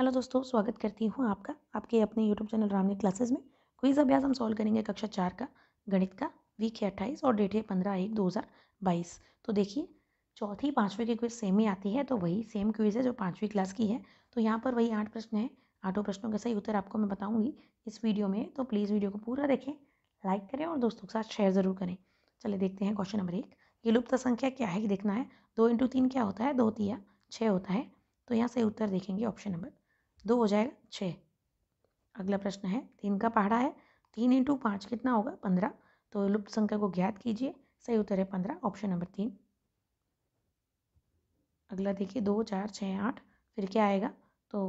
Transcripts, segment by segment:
hello दोस्तों स्वागत करती हूँ आपका आपके अपने यूट्यूब चैनल रामनी क्लासेस में क्विज अभ्यास हम सॉल्व करेंगे कक्षा चार का गणित का वीक है अट्ठाईस और डेट है पंद्रह एक दो हज़ार बाईस तो देखिए चौथी पाँचवीं की क्विज सेम ही आती है तो वही सेम क्विज़ है जो पाँचवीं क्लास की है तो यहाँ पर वही आठ प्रश्न है आठों प्रश्नों का सही उत्तर आपको मैं बताऊँगी इस वीडियो में तो प्लीज़ वीडियो को पूरा देखें लाइक करें और दोस्तों के साथ शेयर ज़रूर करें चले देखते हैं क्वेश्चन नंबर एक ये लुप्त संख्या क्या है देखना है दो इंटू तीन क्या होता है दो तिया छः होता है तो यहाँ से उत्तर देखेंगे ऑप्शन नंबर दो हो जाएगा छः अगला प्रश्न है तीन का पहाड़ा है तीन इंटू पाँच कितना होगा पंद्रह तो लुप्त संख्या को ज्ञात कीजिए सही उत्तर है पंद्रह ऑप्शन नंबर तीन अगला देखिए दो चार छः आठ फिर क्या आएगा तो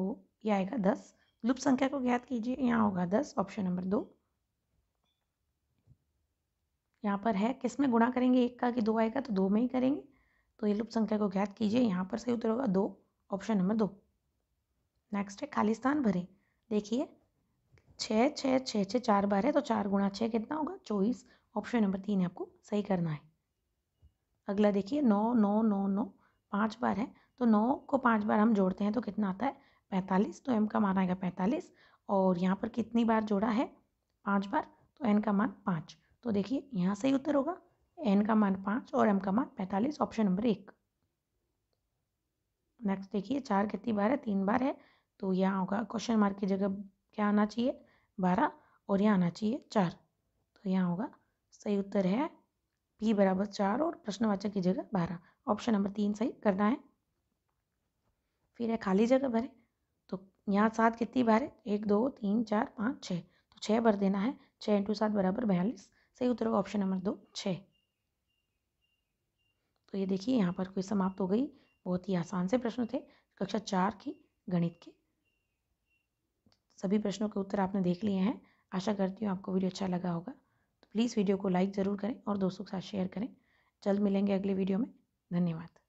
ये आएगा दस लुप्त संख्या को ज्ञात कीजिए यहाँ होगा दस ऑप्शन नंबर दो यहाँ पर है किस में गुणा करेंगे एक का कि दो आएगा तो दो में ही करेंगे तो ये लुप्त संख्या को ज्ञात कीजिए यहाँ पर सही उत्तर होगा दो ऑप्शन नंबर दो नेक्स्ट है खालिस्तान भरे देखिए छः छः छः छः चार बार है तो चार गुणा छः कितना होगा चौबीस ऑप्शन नंबर तीन आपको सही करना है अगला देखिए नौ नौ नौ नौ पाँच बार है तो नौ को पाँच बार हम जोड़ते हैं तो कितना आता है पैंतालीस तो एम का मान आएगा पैंतालीस और यहाँ पर कितनी बार जोड़ा है पाँच बार तो एन का मान पाँच तो देखिए यहाँ सही उत्तर होगा एन का मान पाँच और एम का मान पैंतालीस ऑप्शन नंबर एक नेक्स्ट देखिए चार कितनी बार है तीन बार है तो यहाँ होगा क्वेश्चन मार्क की जगह क्या आना चाहिए बारह और यहाँ आना चाहिए चार तो यहाँ होगा सही उत्तर है पी बराबर चार और प्रश्नवाचक की जगह बारह ऑप्शन नंबर तीन सही करना है फिर है खाली जगह भरे तो यहाँ सात कितनी भरे एक दो तीन चार पाँच छः तो छः भर देना है छः इंटू सात बराबर बयालीस सही उत्तर होगा ऑप्शन नंबर दो छः तो ये देखिए यहाँ पर कोई समाप्त हो गई बहुत ही आसान से प्रश्न थे कक्षा चार की गणित के सभी प्रश्नों के उत्तर आपने देख लिए हैं आशा करती हूँ आपको वीडियो अच्छा लगा होगा तो प्लीज़ वीडियो को लाइक ज़रूर करें और दोस्तों के साथ शेयर करें जल्द मिलेंगे अगले वीडियो में धन्यवाद